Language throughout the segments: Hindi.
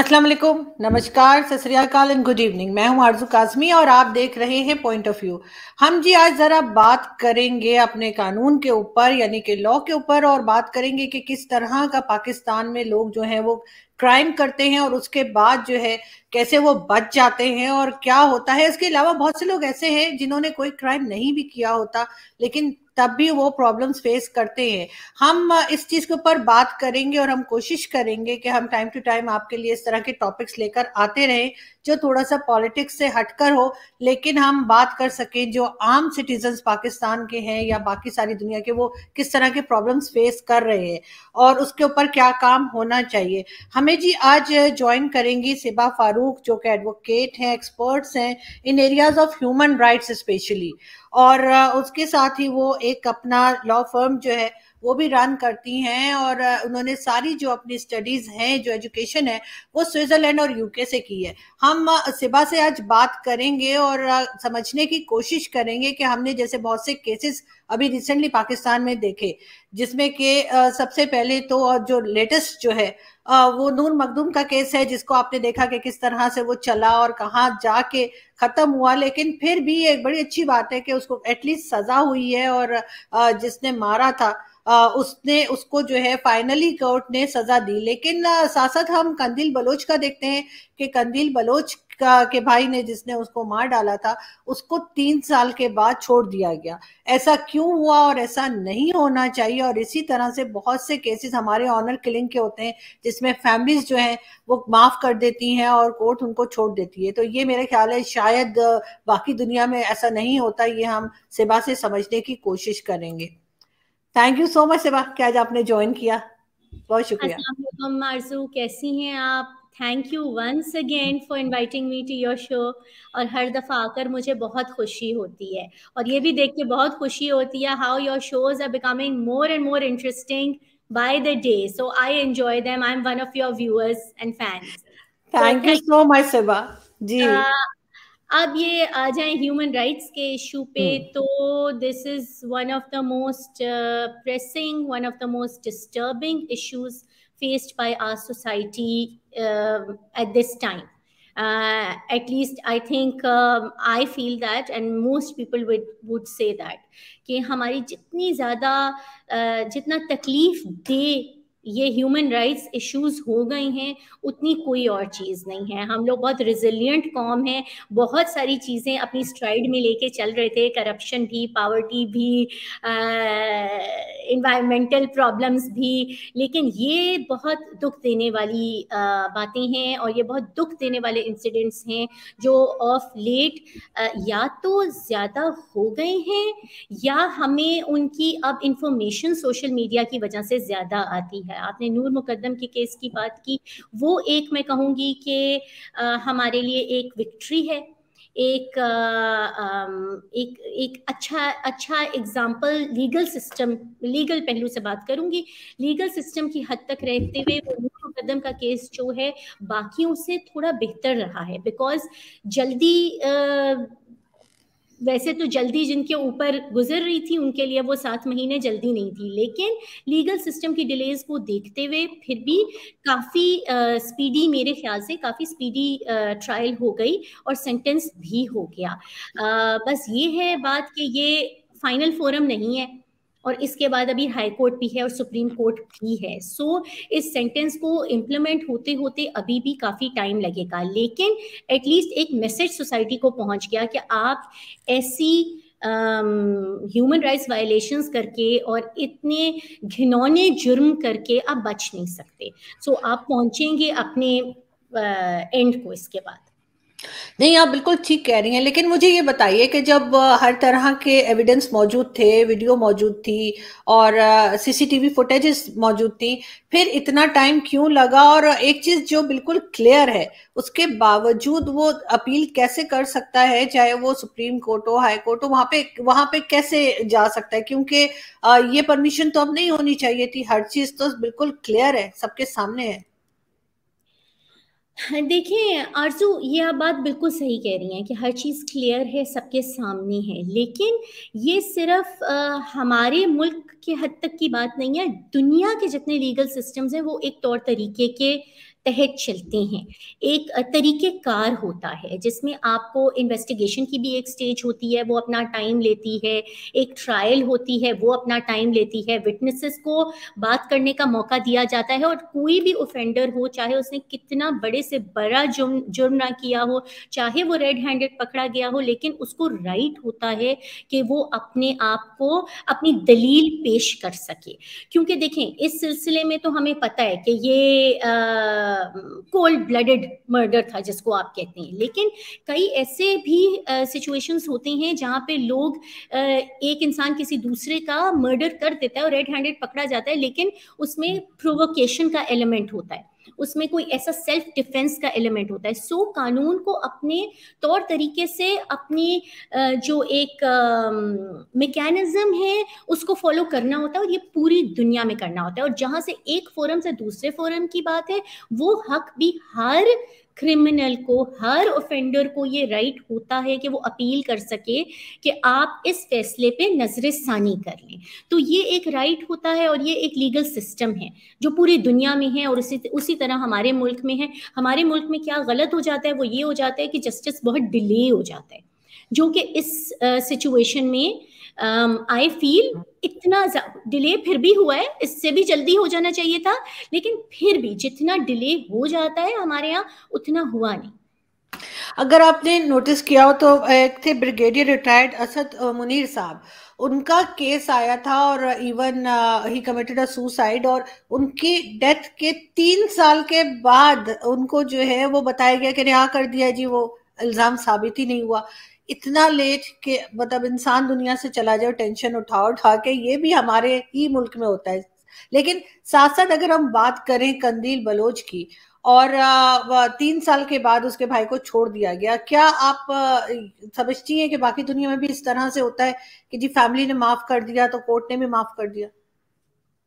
अस्सलाम वालेकुम नमस्कार सत एंड गुड इवनिंग मैं हूं आरजू काजमी और आप देख रहे हैं पॉइंट ऑफ व्यू हम जी आज ज़रा बात करेंगे अपने कानून के ऊपर यानी कि लॉ के ऊपर और बात करेंगे कि किस तरह का पाकिस्तान में लोग जो हैं वो क्राइम करते हैं और उसके बाद जो है कैसे वो बच जाते हैं और क्या होता है इसके अलावा बहुत से लोग ऐसे हैं जिन्होंने कोई क्राइम नहीं भी किया होता लेकिन तब भी वो प्रॉब्लम्स फेस करते हैं हम इस चीज के ऊपर बात करेंगे और हम कोशिश करेंगे कि हम टाइम टू टाइम आपके लिए इस तरह के टॉपिक्स लेकर आते रहें जो थोड़ा सा पॉलिटिक्स से हटकर हो लेकिन हम बात कर सकें जो आम सिटीजन पाकिस्तान के हैं या बाकी सारी दुनिया के वो किस तरह के प्रॉब्लम्स फेस कर रहे हैं और उसके ऊपर क्या काम होना चाहिए हमें जी आज ज्वाइन करेंगी सिबा फारूक जो कि एडवोकेट हैं एक्सपर्ट्स हैं in areas of human rights specially और उसके साथ ही वो एक अपना लॉ फर्म जो है वो भी रन करती हैं और उन्होंने सारी जो अपनी स्टडीज हैं जो एजुकेशन है वो स्विट्जरलैंड और यूके से की है हम सिबा से आज बात करेंगे और समझने की कोशिश करेंगे कि हमने जैसे बहुत से केसेस अभी रिसेंटली पाकिस्तान में देखे जिसमें के सबसे पहले तो जो लेटेस्ट जो है वो नूर मखदूम का केस है जिसको आपने देखा कि किस तरह से वो चला और कहाँ जाके खत्म हुआ लेकिन फिर भी एक बड़ी अच्छी बात है कि उसको एटलीस्ट सजा हुई है और जिसने मारा था उसने उसको जो है फाइनली कोर्ट ने सजा दी लेकिन साथ साथ हम कंदिल बलोच का देखते हैं कि कंदिल बलोच का के भाई ने जिसने उसको मार डाला था उसको तीन साल के बाद छोड़ दिया गया ऐसा क्यों हुआ और ऐसा नहीं होना चाहिए और इसी तरह से बहुत से केसेस हमारे ऑनर किलिंग के होते हैं जिसमें फैमिलीज जो हैं वो माफ़ कर देती हैं और कोर्ट उनको छोड़ देती है तो ये मेरे ख्याल है शायद बाकी दुनिया में ऐसा नहीं होता ये हम सिबा से समझने की कोशिश करेंगे थैंक यू सो मच सेबा कि आज आपने ज्वाइन किया बहुत शुक्रिया मार्जू कैसी हैं आप thank you once again for inviting me to your show और हर दफ़ा आकर मुझे बहुत खुशी होती है और ये भी देख के बहुत खुशी होती है how your shows are becoming more and more interesting by the day so I enjoy them I am one of your viewers and fans thank you so much Saba ji uh, अब ये आ जाए ह्यूमन राइट्स के इशू पे हम्म। तो this is one of the most pressing one of the most disturbing issues faced by our society at this time at least I think I feel that and most people would say that कि हमारी जितनी ज़्यादा uh, जितना तकलीफ दे ये ह्यूमन राइट्स इश्यूज हो गए हैं उतनी कोई और चीज़ नहीं है हम लोग बहुत रिजिलियंट कॉम है बहुत सारी चीज़ें अपनी स्ट्राइड में लेके चल रहे थे करप्शन भी पावर्टी भी इन्वायरमेंटल प्रॉब्लम्स भी लेकिन ये बहुत दुख देने वाली बातें हैं और ये बहुत दुख देने वाले इंसिडेंट्स हैं जो ऑफ लेट या तो ज़्यादा हो गए हैं या हमें उनकी अब इंफॉर्मेशन सोशल मीडिया की वजह से ज़्यादा आती है है आपने नूर मुकदम के केस की बात की वो एक मैं कहूंगी कि हमारे लिए एक विक्ट्री है एक आ, एक एक अच्छा अच्छा एग्जाम्पल लीगल सिस्टम लीगल पहलू से बात करूंगी लीगल सिस्टम की हद तक रहते हुए वो मुकदम का केस जो है बाकियों से थोड़ा बेहतर रहा है बिकॉज जल्दी आ, वैसे तो जल्दी जिनके ऊपर गुजर रही थी उनके लिए वो सात महीने जल्दी नहीं थी लेकिन लीगल सिस्टम की डिलेज को देखते हुए फिर भी काफ़ी स्पीडी मेरे ख्याल से काफ़ी स्पीडी ट्रायल हो गई और सेंटेंस भी हो गया आ, बस ये है बात कि ये फाइनल फोरम नहीं है और इसके बाद अभी हाई कोर्ट भी है और सुप्रीम कोर्ट भी है सो so, इस सेंटेंस को इम्प्लीमेंट होते होते अभी भी काफ़ी टाइम लगेगा लेकिन एटलीस्ट एक मैसेज सोसाइटी को पहुंच गया कि आप ऐसी ह्यूमन राइट्स वायलेशंस करके और इतने घिनौने जुर्म करके आप बच नहीं सकते सो so, आप पहुंचेंगे अपने एंड uh, को इसके बाद नहीं आप बिल्कुल ठीक कह रही हैं लेकिन मुझे ये बताइए कि जब हर तरह के एविडेंस मौजूद थे वीडियो मौजूद थी और सीसीटीवी फुटेजेस मौजूद थी फिर इतना टाइम क्यों लगा और एक चीज जो बिल्कुल क्लियर है उसके बावजूद वो अपील कैसे कर सकता है चाहे वो सुप्रीम कोर्ट हो हाई कोर्ट हो वहां पे वहां पे कैसे जा सकता है क्योंकि ये परमिशन तो अब नहीं होनी चाहिए थी हर चीज तो बिल्कुल क्लियर है सबके सामने है देखें आरजू ये आप बात बिल्कुल सही कह रही हैं कि हर चीज़ क्लियर है सबके सामने है लेकिन ये सिर्फ आ, हमारे मुल्क के हद तक की बात नहीं है दुनिया के जितने लीगल सिस्टम्स हैं वो एक तौर तरीके के तहत चलते हैं एक तरीक़ेकार होता है जिसमें आपको इन्वेस्टिगेशन की भी एक स्टेज होती है वो अपना टाइम लेती है एक ट्रायल होती है वो अपना टाइम लेती है विटनेसेस को बात करने का मौका दिया जाता है और कोई भी ओफेंडर हो चाहे उसने कितना बड़े से बड़ा जुर्म जुर्म ना किया हो चाहे वो रेड हैंडेड पकड़ा गया हो लेकिन उसको राइट होता है कि वो अपने आप को अपनी दलील पेश कर सके क्योंकि देखें इस सिलसिले में तो हमें पता है कि ये आ, कोल्ड ब्लडेड मर्डर था जिसको आप कहते हैं लेकिन कई ऐसे भी सिचुएशंस होते हैं जहाँ पे लोग uh, एक इंसान किसी दूसरे का मर्डर कर देता है और रेड हैंडेड पकड़ा जाता है लेकिन उसमें प्रोवोकेशन का एलिमेंट होता है उसमें कोई ऐसा सेल्फ डिफेंस का एलिमेंट होता है सो कानून को अपने तौर तरीके से अपनी जो एक मेकेनिज्म है उसको फॉलो करना होता है और ये पूरी दुनिया में करना होता है और जहाँ से एक फोरम से दूसरे फोरम की बात है वो हक भी हर क्रिमिनल को हर ऑफेंडर को ये राइट होता है कि वो अपील कर सके कि आप इस फैसले पे नजर षानी कर लें तो ये एक राइट होता है और ये एक लीगल सिस्टम है जो पूरी दुनिया में है और उसी उसी तरह हमारे मुल्क में है हमारे मुल्क में क्या गलत हो जाता है वो ये हो जाता है कि जस्टिस बहुत डिले हो जाता है जो कि इस सिचुएशन में आई um, फील इतना डिले फिर भी हुआ है इससे भी जल्दी हो जाना चाहिए था लेकिन फिर भी जितना डिले हो जाता है हमारे यहाँ उतना हुआ नहीं अगर आपने नोटिस किया हो तो एक थे ब्रिगेडियर रिटायर्ड असद मुनीर साहब उनका केस आया था और even he committed a suicide और उनकी डेथ के तीन साल के बाद उनको जो है वो बताया गया कि रिहा कर दिया जी वो इल्ज़ाम साबित ही नहीं हुआ इतना लेट के मतलब इंसान दुनिया से चला जाए टेंशन उठा उठा के ये भी हमारे ही मुल्क में होता है लेकिन साथ साथ अगर हम बात करें कंदील बलोच की और तीन साल के बाद उसके भाई को छोड़ दिया गया क्या आप समझती हैं कि बाकी दुनिया में भी इस तरह से होता है कि जी फैमिली ने माफ कर दिया तो कोर्ट ने भी माफ कर दिया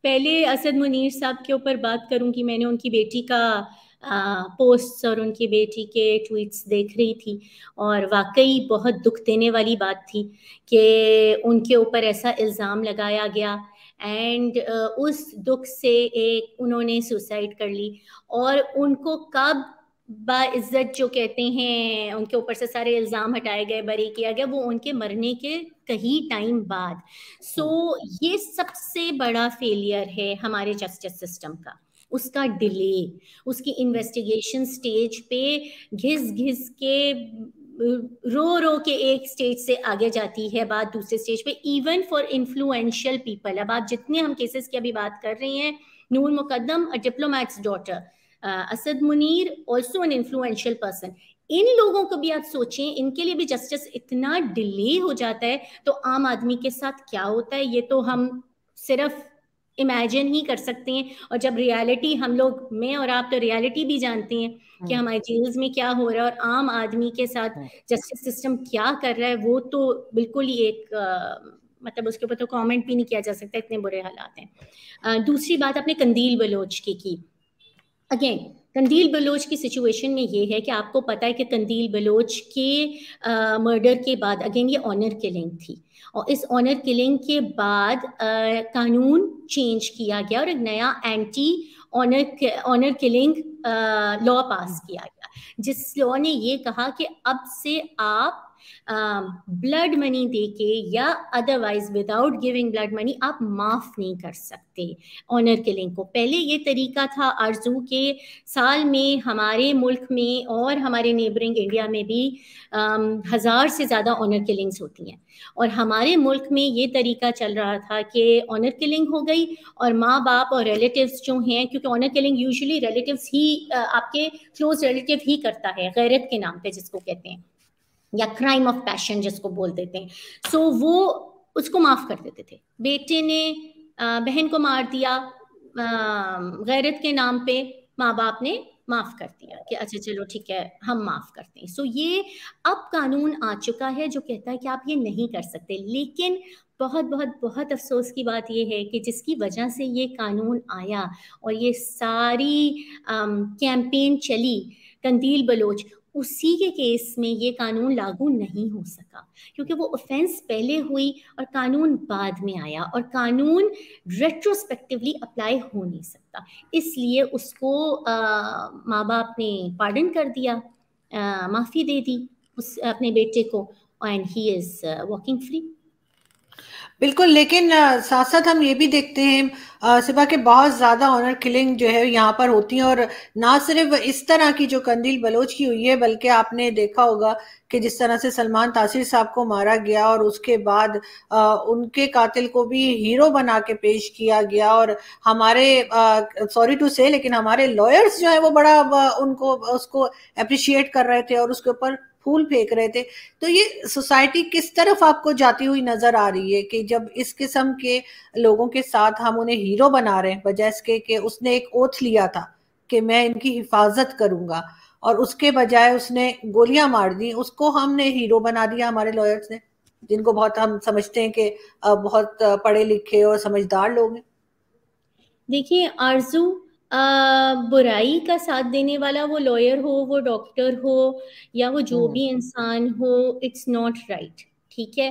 पहले असद मुनीर साहब के ऊपर बात करूं कि मैंने उनकी बेटी का पोस्ट्स और उनकी बेटी के ट्वीट्स देख रही थी और वाकई बहुत दुख देने वाली बात थी कि उनके ऊपर ऐसा इल्ज़ाम लगाया गया एंड uh, उस दुख से एक उन्होंने सुसाइड कर ली और उनको कब बाज्ज़त जो कहते हैं उनके ऊपर से सारे इल्ज़ाम हटाए गए बरी किया गया वो उनके मरने के कहीं टाइम बाद सो so, ये सबसे बड़ा फेलियर है हमारे जस्टिस सिस्टम का उसका डिले उसकी इन्वेस्टिगेशन स्टेज पे घिस घिस के रो रो के एक स्टेज से आगे जाती है बात दूसरे स्टेज पे इवन फॉर इन्फ्लुएंशियल पीपल अब आप जितने हम केसेस की अभी बात कर रहे हैं Noor Mukadam a diplomat's daughter Asad Munir also an influential person इन लोगों को भी आप सोचें इनके लिए भी जस्टिस इतना डिले हो जाता है तो आम आदमी के साथ क्या होता है ये तो हम सिर्फ इमेजिन ही कर सकते हैं और जब रियलिटी हम लोग मैं और आप तो रियलिटी भी जानते हैं कि हाँ। हमारे जेल्स में क्या हो रहा है और आम आदमी के साथ जस्टिस हाँ। सिस्टम क्या कर रहा है वो तो बिल्कुल ही एक आ, मतलब उसके ऊपर तो कमेंट भी नहीं किया जा सकता इतने बुरे हालात हैं दूसरी बात आपने कंदील बलोच की की अगेन कंदील बलोच की सिचुएशन में ये है कि आपको पता है कि कंदील बलोच के मर्डर के बाद अगेन ये ऑनर किलिंग थी और इस ऑनर किलिंग के बाद आ, कानून चेंज किया गया और एक नया anti honour honour killing law pass किया गया जिस लॉ ने ये कहा कि अब से आप ब्लड मनी दे के या otherwise without giving blood money आप माफ़ नहीं कर सकते ऑनर किलिंग को पहले ये तरीका था आरजू के साल में हमारे मुल्क में और हमारे नेबरिंग इंडिया में भी um, हज़ार से ज़्यादा ऑनर किलिंग्स होती हैं और हमारे मुल्क में ये तरीका चल रहा था कि ऑनर किलिंग हो गई और माँ बाप और रिलेटिव्स जो हैं क्योंकि ऑनर किलिंग यूजुअली रिलेटिव्स ही uh, आपके क्लोज रिलेटिव ही करता है गैरत के नाम पे जिसको कहते हैं या क्राइम ऑफ पैशन जिसको बोल देते हैं सो so, वो उसको माफ कर देते थे बेटे ने बहन को मार दिया गैरत के नाम पे माँ बाप ने माफ कर दिया कि अच्छा चलो ठीक है हम माफ करते हैं सो so, ये अब कानून आ चुका है जो कहता है कि आप ये नहीं कर सकते लेकिन बहुत बहुत बहुत अफसोस की बात यह है कि जिसकी वजह से ये कानून आया और ये सारी कैंपेन चली कंदील बलोच उसी के केस में ये कानून लागू नहीं हो सका क्योंकि वो ऑफेंस पहले हुई और कानून बाद में आया और कानून रेट्रोस्पेक्टिवली अप्लाई हो नहीं सकता इसलिए उसको माँ बाप ने पार्डन कर दिया माफ़ी दे दी उस अपने बेटे को and he is walking free बिल्कुल लेकिन साथ साथ हम ये भी देखते हैं सिबा के बहुत ज़्यादा ऑनर किलिंग जो है यहाँ पर होती है और ना सिर्फ इस तरह की जो कंदील बलोच की हुई है बल्कि आपने देखा होगा कि जिस तरह से सलमान तासिर साहब को मारा गया और उसके बाद आ, उनके कातिल को भी हीरो बना के पेश किया गया और हमारे सॉरी टू से लेकिन हमारे लॉयर्स जो है वो बड़ा उनको उसको अप्रिशिएट कर रहे थे और उसके ऊपर फूल फेंक रहे थे तो ये सोसाइटी किस तरफ आपको जाती हुई नजर आ रही है कि जब इस किस्म के लोगों के साथ हम उन्हें हीरो बना रहे हैं बजाय इसके कि उसने एक ओथ लिया था कि मैं इनकी हिफाजत करूंगा और उसके बजाय उसने गोलियां मार दी उसको हमने हीरो बना दिया हमारे लॉयर्स ने जिनको बहुत हम समझते हैं कि बहुत पढ़े लिखे और समझदार लोग हैं देखिए आरजू बुराई का साथ देने वाला वो लॉयर हो वो डॉक्टर हो या वो जो भी हम्म। इंसान हो इट्स नॉट राइट ठीक है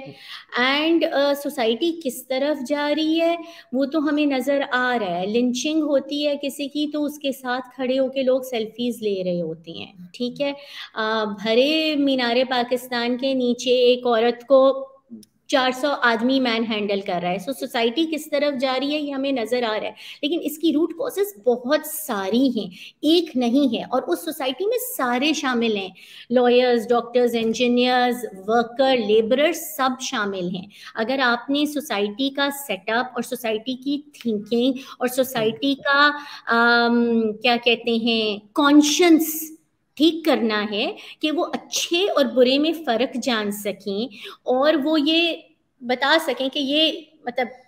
एंड सोसाइटी uh, किस तरफ जा रही है वो तो हमें नजर आ रहा है लिंचिंग होती है किसी की तो उसके साथ खड़े होके लोग सेल्फीज ले रहे होते हैं ठीक है uh, भरे मीनारे पाकिस्तान के नीचे एक औरत को 400 आदमी मैन हैंडल कर रहा है सो so, सोसाइटी किस तरफ जा रही है ये हमें नजर आ रहा है लेकिन इसकी रूट कॉजेस बहुत सारी हैं एक नहीं है और उस सोसाइटी में सारे शामिल हैं lawyers doctors engineers worker labourers सब शामिल हैं अगर आपने सोसाइटी का सेटअप और सोसाइटी की थिंकिंग और सोसाइटी का आम, क्या कहते हैं कॉन्शंस ठीक करना है कि वो अच्छे और बुरे में फ़र्क जान सकें और वो ये बता सकें कि ये मतलब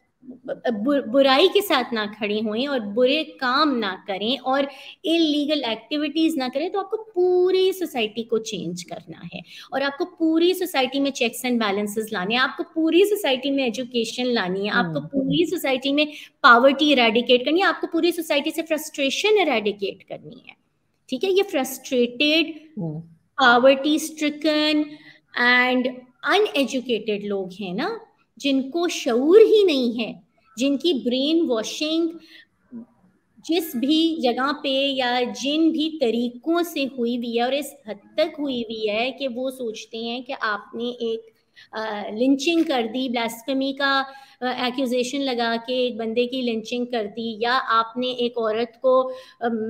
बुराई के साथ ना खड़े हों और बुरे काम ना करें और इलीगल एक्टिविटीज़ ना करें तो आपको पूरी सोसाइटी को चेंज करना है और आपको पूरी सोसाइटी में चेक्स एंड बैलेंसेस लाने हैं आपको पूरी सोसाइटी में एजुकेशन लानी है आपको हम्म। पूरी सोसाइटी में पावर्टी इरेडिकेट करनी है आपको पूरी सोसाइटी से फ्रस्ट्रेशन इरेडिकेट करनी है ठीक है ये frustrated poverty stricken and uneducated लोग हैं ना जिनको शूर ही नहीं है जिनकी ब्रेन वॉशिंग जिस भी जगह पे या जिन भी तरीकों से हुई हुई है और इस हद तक हुई हुई है कि वो सोचते हैं कि आपने एक लिंचिंग कर दी ब्लास्फेमी का एक्यूजेशन लगा के एक बंदे की लिंचिंग कर दी या आपने एक औरत को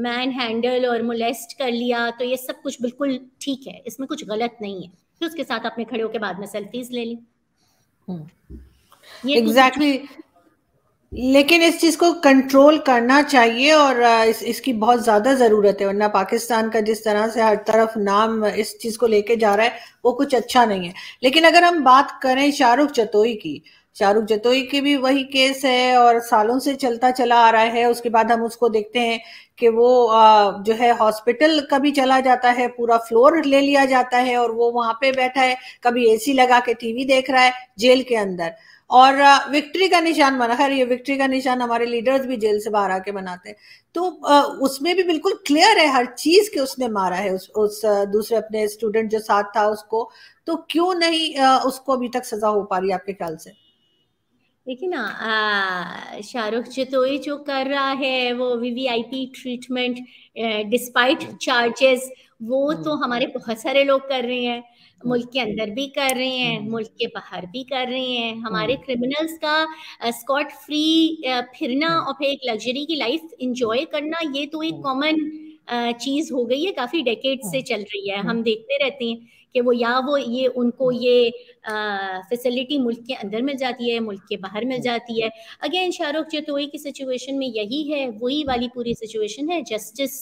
मैन हैंडल और मोलेस्ट कर लिया तो ये सब कुछ बिल्कुल ठीक है इसमें कुछ गलत नहीं है फिर तो उसके साथ आपने खड़े होकर बाद में सेल्फीज ले ली एग्जैक्टली हम्म। exactly. लेकिन इस चीज को कंट्रोल करना चाहिए और इस, इसकी बहुत ज्यादा जरूरत है वरना पाकिस्तान का जिस तरह से हर तरफ नाम इस चीज को लेके जा रहा है वो कुछ अच्छा नहीं है लेकिन अगर हम बात करें शाहरुख चतोई की शाहरुख जतोई के भी वही केस है और सालों से चलता चला आ रहा है उसके बाद हम उसको देखते हैं कि वो जो है हॉस्पिटल कभी चला जाता है पूरा फ्लोर ले लिया जाता है और वो वहां पे बैठा है कभी एसी लगा के टीवी देख रहा है जेल के अंदर और विक्ट्री का निशान बना खैर ये विक्ट्री का निशान हमारे लीडर्स भी जेल से बाहर आके बनाते हैं तो उसमें भी बिल्कुल क्लियर है हर चीज के उसने मारा है उस, उस दूसरे अपने स्टूडेंट जो साथ था उसको तो क्यों नहीं उसको अभी तक सजा हो पा रही है आपके ख्याल से देखिए ना शाहरुख चितोई जो कर रहा है वो वीवीआईपी ट्रीटमेंट डिस्पाइट चार्जेस वो हम्म। तो हमारे बहुत सारे लोग कर रहे हैं तो मुल्क के अंदर भी कर रहे हैं हम्म। मुल्क के बाहर भी कर रहे हैं हमारे क्रिमिनल्स हम्म। का स्कॉट फ्री फिरना हम्म। और फिर एक लग्जरी की लाइफ इंजॉय करना ये तो एक कॉमन चीज हो गई है काफी डेकेड से चल रही है हम देखते रहते हैं कि वो या वो ये उनको हम्म। ये फैसिलिटी मुल्क के अंदर मिल जाती है मुल्क के बाहर मिल हम्म। जाती है अगेन शाहरुख जतोई की सिचुएशन में यही है वही वाली पूरी सिचुएशन है जस्टिस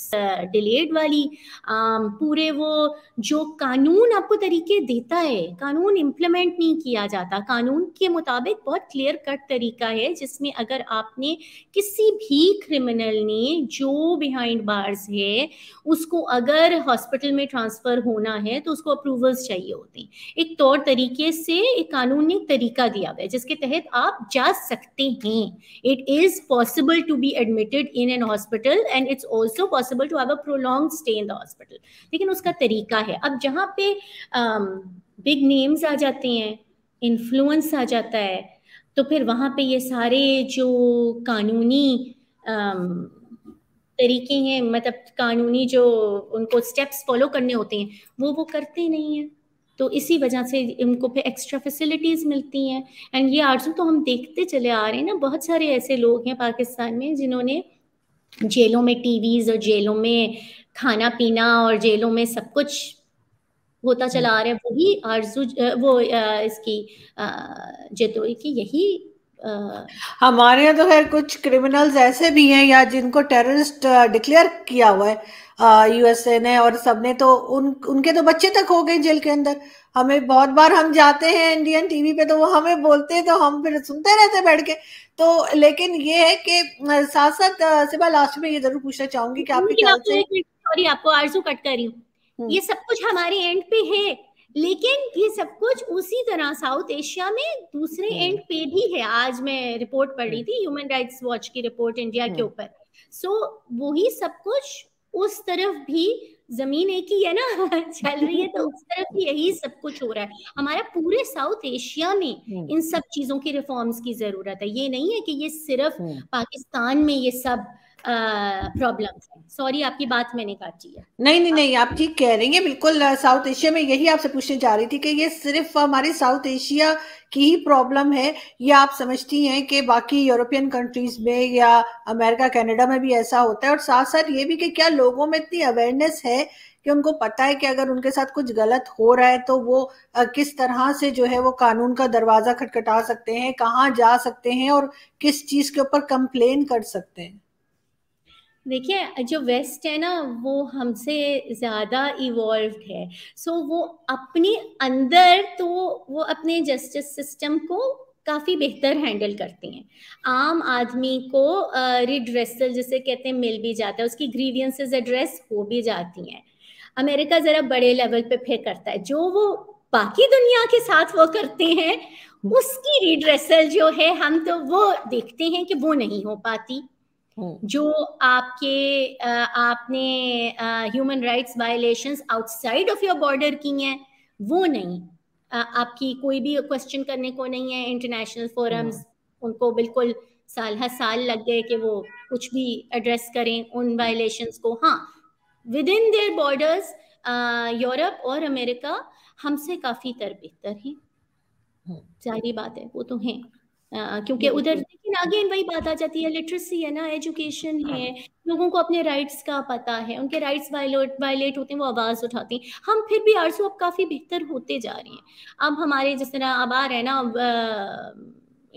डिलेड वाली पूरे वो जो कानून आपको तरीके देता है कानून इम्प्लीमेंट नहीं किया जाता कानून के मुताबिक बहुत क्लियर कट तरीका है जिसमें अगर आपने किसी भी क्रिमिनल ने जो बिहाइंड बार्स है उसको अगर हॉस्पिटल में ट्रांसफर होना है तो उसको अप्रूव अप्रूवल्स चाहिए होते हैं एक तौर तरीके से एक कानूनी तरीका दिया गया जिसके तहत आप जा सकते हैं it is possible to be admitted in an hospital and it's also possible to have a prolong stay in the hospital लेकिन उसका तरीका है अब जहाँ पे बिग um, नेम्स आ जाते हैं इन्फ्लुएंस आ जाता है तो फिर वहाँ पे ये सारे जो कानूनी um, तरीके हैं मतलब कानूनी जो उनको स्टेप्स फॉलो करने होते हैं वो वो करते नहीं हैं तो इसी वजह से इनको फिर एक्स्ट्रा फैसिलिटीज़ मिलती हैं एंड ये आर्जू तो हम देखते चले आ रहे हैं ना बहुत सारे ऐसे लोग हैं पाकिस्तान में जिन्होंने जेलों में टीवीज़ और जेलों में खाना पीना और जेलों में सब कुछ होता चला आ रहा है वही आरजू वो इसकी जतोई की यही हमारे यहाँ तो खैर कुछ क्रिमिनल्स ऐसे भी हैं या जिनको टेररिस्ट डिक्लेयर किया हुआ है यूएसए ने और सबने तो उन उनके तो बच्चे तक हो गए जेल के अंदर हमें बहुत बार हम जाते हैं इंडियन टीवी पे तो वो हमें बोलते हैं तो हम फिर सुनते रहते बैठ के तो लेकिन ये है कि साथ साथ सिबा लास्ट में ये जरूर पूछना चाहूंगी कि आपके आपको आरजू कट कर रही हूँ हम्म। ये सब कुछ हमारे एंड पे है लेकिन ये सब कुछ उसी तरह साउथ एशिया में दूसरे एंड हम्म। पे भी है आज मैं रिपोर्ट पढ़ रही हम्म। थी ह्यूमन राइट्स वॉच की रिपोर्ट इंडिया के हम्म। ऊपर सो so, वही सब कुछ उस तरफ भी जमीन एक ही है ना चल रही है तो उस तरफ भी यही सब कुछ हो रहा है हमारा पूरे साउथ एशिया में इन सब चीजों के रिफॉर्म्स की जरूरत है ये नहीं है कि ये सिर्फ पाकिस्तान में ये सब प्रॉब्लम है सॉरी आपकी बात मैंने काटी है नहीं नहीं नहीं आप ठीक कह रही हैं बिल्कुल साउथ एशिया में यही आपसे पूछने जा रही थी कि ये सिर्फ हमारी साउथ एशिया की ही प्रॉब्लम है या आप समझती हैं कि बाकी यूरोपियन कंट्रीज में या अमेरिका कनाडा में भी ऐसा होता है और साथ साथ ये भी कि क्या लोगों में इतनी अवेयरनेस है कि उनको पता है कि अगर उनके साथ कुछ गलत हो रहा है तो वो किस तरह से जो है वो कानून का दरवाजा खटखटा सकते हैं कहाँ जा सकते हैं और किस चीज के ऊपर कंप्लेन कर सकते हैं देखिए जो वेस्ट है ना वो हमसे ज़्यादा इवॉल्व है सो so, वो अपने अंदर तो वो अपने जस्टिस सिस्टम को काफ़ी बेहतर हैंडल करती हैं आम आदमी को रिड्रेसल uh, जिसे कहते हैं मिल भी जाता है उसकी ग्रीवियंसेस एड्रेस हो भी जाती हैं अमेरिका ज़रा बड़े लेवल पे फिर करता है जो वो बाकी दुनिया के साथ वो करते हैं उसकी रिड्रेसल जो है हम तो वो देखते हैं कि वो नहीं हो पाती हम्म। जो आपके आपने human rights violations outside of your border की हैं वो नहीं आपकी कोई भी क्वेश्चन करने को नहीं है इंटरनेशनल फोरम्स हम्म। उनको बिल्कुल साल हर साल लग गए कि वो कुछ भी एड्रेस करें उन वायलेशंस को हाँ within their borders Europe और अमेरिका हमसे काफ़ी तर बेहतर हैं सारी हम्म। बात है वो तो हैं क्योंकि उधर लेकिन अगेन वही बात आ जाती है लिटरेसी है ना एजुकेशन हाँ। है लोगों को अपने राइट्स का पता है उनके राइट्स वायलेट वायलेट होते हैं वो आवाज़ उठाती हैं हम फिर भी आरसू अब काफ़ी बेहतर होते जा रहे हैं अब हमारे जिस तरह अब आ रहे हैं ना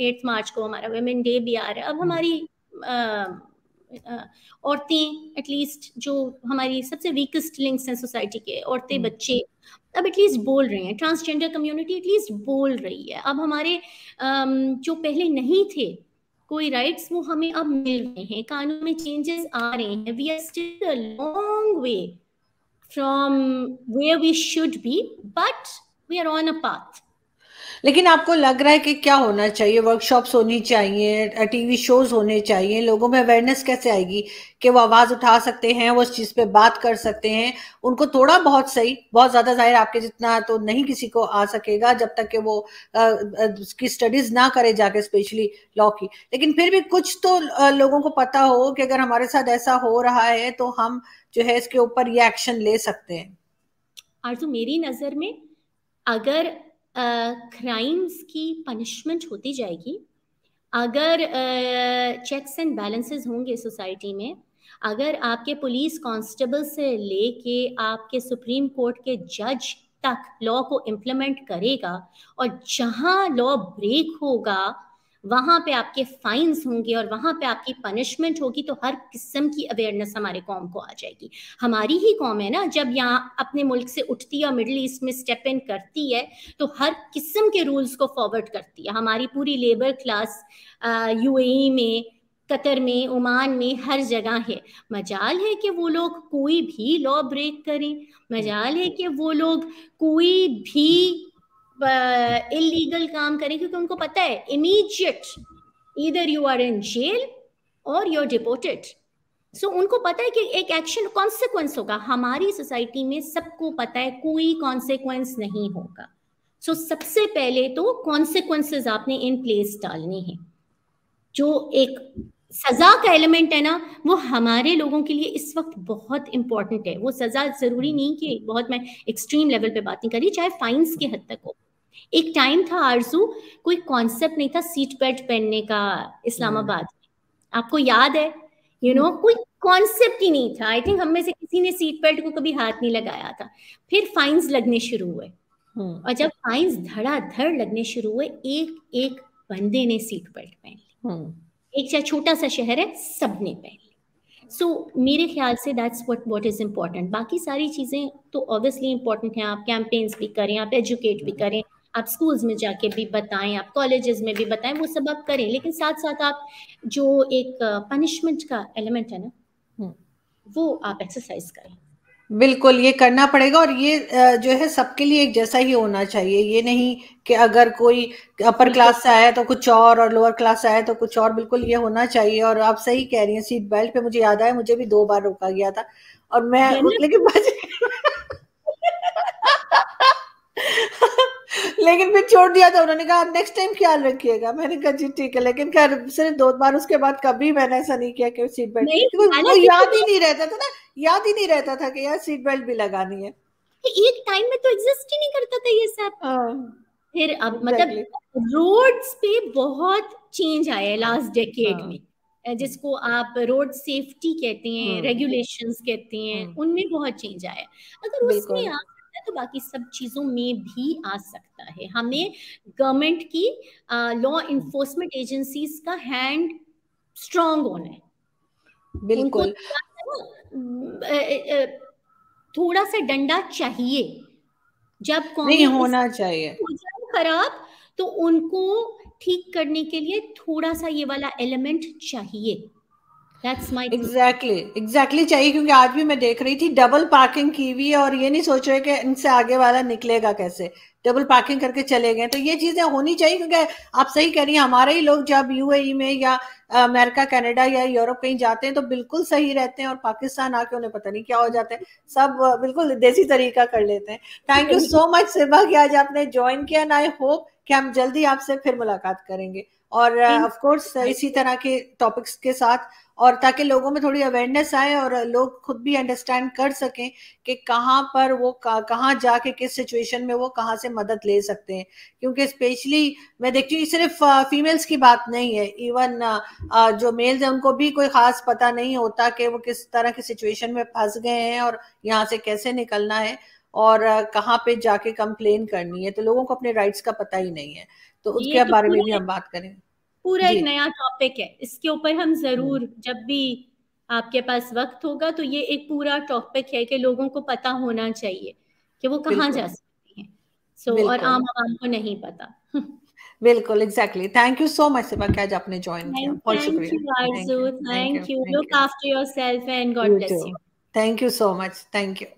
एट्थ मार्च को हमारा वेमेन डे भी आ रहा है अब हाँ। हमारी औरतें एटलीस्ट जो हमारी सबसे वीकेस्ट लिंक्स हैं सोसाइटी के औरतें हाँ। बच्चे अब एटलीस्ट बोल रहे हैं ट्रांसजेंडर कम्युनिटी एटलीस्ट बोल रही है अब हमारे um, जो पहले नहीं थे कोई राइट्स वो हमें अब मिल रहे हैं कानून में चेंजेस आ रहे हैं we are still long way from where we should be but we are on a path लेकिन आपको लग रहा है कि क्या होना चाहिए वर्कशॉप्स होनी चाहिए टीवी शोज होने चाहिए लोगों में अवेयरनेस कैसे आएगी कि वो आवाज़ उठा सकते हैं वो उस चीज़ पे बात कर सकते हैं उनको थोड़ा बहुत सही बहुत ज़्यादा जाहिर आपके जितना तो नहीं किसी को आ सकेगा जब तक कि वो उसकी स्टडीज़ ना करे जाके स्पेशली लॉ की लेकिन फिर भी कुछ तो लोगों को पता हो कि अगर हमारे साथ ऐसा हो रहा है तो हम जो है इसके ऊपर ये एक्शन ले सकते हैं मेरी नज़र में अगर क्राइम्स की पनिशमेंट होती जाएगी अगर चेक्स एंड बैलेंसेस होंगे सोसाइटी में अगर आपके पुलिस कांस्टेबल से लेके आपके सुप्रीम कोर्ट के जज तक लॉ को इम्प्लीमेंट करेगा और जहां लॉ ब्रेक होगा वहां पे आपके फाइन्स होंगे और वहां पे आपकी पनिशमेंट होगी तो हर किस्म की अवेयरनेस हमारे कौम को आ जाएगी हमारी ही कौम है ना जब यहाँ अपने मुल्क से उठती है और मिडल ईस्ट में स्टेप इन करती है तो हर किस्म के रूल्स को फॉरवर्ड करती है हमारी पूरी लेबर क्लास यू में कतर में ओमान में हर जगह है मजाल है कि वो लोग कोई भी लॉ ब्रेक करें मजाल है कि वो लोग कोई भी इलीगल काम करें क्योंकि उनको पता है इमीजिएट इधर यू आर इन जेल और यू आर डिपोर्टेड सो उनको पता है कि एक एक्शन कॉन्सिक्वेंस होगा हमारी सोसाइटी में सबको पता है कोई कॉन्सिक्वेंस नहीं होगा सो so, सबसे पहले तो कॉन्सिक्वेंसेज आपने इन प्लेस डालने हैं जो एक सजा का एलिमेंट है ना वो हमारे लोगों के लिए इस वक्त बहुत इंपॉर्टेंट है वो सजा जरूरी नहीं कि बहुत मैं एक्सट्रीम लेवल पे बात नहीं करी चाहे फाइन्स की हद तक हो एक टाइम था आरजू कोई कॉन्सेप्ट नहीं था सीट बेल्ट पहनने का इस्लामाबाद में आपको याद है यू नो कोई कॉन्सेप्ट ही नहीं था आई थिंक हम में से किसी ने सीट बेल्ट को कभी हाथ नहीं लगाया था फिर फाइंस लगने शुरू हुए हम्म। और जब फाइन्स धड़ाधड़ लगने शुरू हुए एक एक बंदे ने सीट बेल्ट पहन ली हम्म। एक चाहे छोटा सा शहर है सबने पहन ली सो so, मेरे ख्याल से that's what what is important बाकी सारी चीज़ें तो ऑब्वियसली इम्पोर्टेंट हैं आप कैंपेन्स भी करें आप एजुकेट भी करें आप स्कूल्स में जाके भी बताएं आप कॉलेजेस में भी बताएं वो सब आप करें लेकिन साथ साथ आप जो एक पनिशमेंट का एलिमेंट है ना हम्म। वो आप एक्सरसाइज करें बिल्कुल ये करना पड़ेगा और ये जो है सबके लिए एक जैसा ही होना चाहिए ये नहीं कि अगर कोई अपर क्लास से आया तो कुछ और और लोअर क्लास से आया तो कुछ और बिल्कुल ये होना चाहिए और आप सही कह रही हैं सीट बेल्ट पे मुझे याद आया मुझे भी दो बार रोका गया था और मैं लेकिन लेकिन फिर छोड़ दिया था उन्होंने कहा नेक्स्ट टाइम ख्याल रखिएगा मैंने कहा जी ठीक है लेकिन खैर सिर्फ दो बार उसके बाद कभी मैंने ऐसा नहीं किया कि सीट बेल्ट वो याद ही तो- नहीं रहता था ना याद ही नहीं रहता था कि यार सीट बेल्ट भी लगानी है एक टाइम में तो एग्जिस्ट ही नहीं करता था ये सब हाँ, फिर अब मतलब रोड्स पे बहुत चेंज आया है लास्ट हाँ। डेकेड में जिसको आप रोड सेफ्टी कहते हैं रेगुलेशंस हाँ। कहते हैं उनमें बहुत चेंज आया अगर उसमें आप तो बाकी सब चीज़ों में भी आ सकता है हमें गवर्नमेंट की लॉ इन्फोर्समेंट एजेंसीज का हैंड स्ट्रॉन्ग होना है बिल्कुल थोड़ा सा डंडा चाहिए जब नहीं होना चाहिए खराब तो उनको ठीक करने के लिए थोड़ा सा ये वाला एलिमेंट चाहिए That's my exactly exactly चाहिए क्योंकि आज भी मैं देख रही थी डबल पार्किंग की हुई है और ये नहीं सोच रहे कि इनसे आगे वाला निकलेगा कैसे डबल पार्किंग करके चले गए तो ये चीजें होनी चाहिए क्योंकि आप सही कह रही हैं हमारे ही लोग जब यूएई e में या अमेरिका कनाडा या यूरोप कहीं जाते हैं तो बिल्कुल सही रहते हैं और पाकिस्तान आके उन्हें पता नहीं क्या हो जाते हैं सब बिल्कुल देसी तरीका कर लेते हैं thank you so much Siba की आज आपने ज्वाइन किया एंड आई होप कि हम जल्दी आपसे फिर मुलाकात करेंगे और ऑफ कोर्स इसी तरह के टॉपिक्स के साथ और ताकि लोगों में थोड़ी अवेयरनेस आए और लोग खुद भी अंडरस्टैंड कर सकें कि कहाँ पर वो कहाँ जाके किस सिचुएशन में वो कहाँ से मदद ले सकते हैं क्योंकि स्पेशली मैं देखती हूँ सिर्फ फीमेल्स की बात नहीं है इवन जो मेल्स हैं उनको भी कोई खास पता नहीं होता कि वो किस तरह की सिचुएशन में फंस गए हैं और यहाँ से कैसे निकलना है और कहाँ पे जाके कंप्लेन करनी है तो लोगों को अपने राइट्स का पता ही नहीं है तो उसके तो बारे में भी हम बात करें पूरा एक नया टॉपिक है इसके ऊपर हम जरूर हम्म। जब भी आपके पास वक्त होगा तो ये एक पूरा टॉपिक है कि लोगों को पता होना चाहिए कि वो कहाँ जा सकती हैं सो so, और आम आवाम को नहीं पता बिल्कुल exactly thank you so much Siba क्या आपने ज्वाइन किया thank you look after yourself and God bless you thank you so much thank you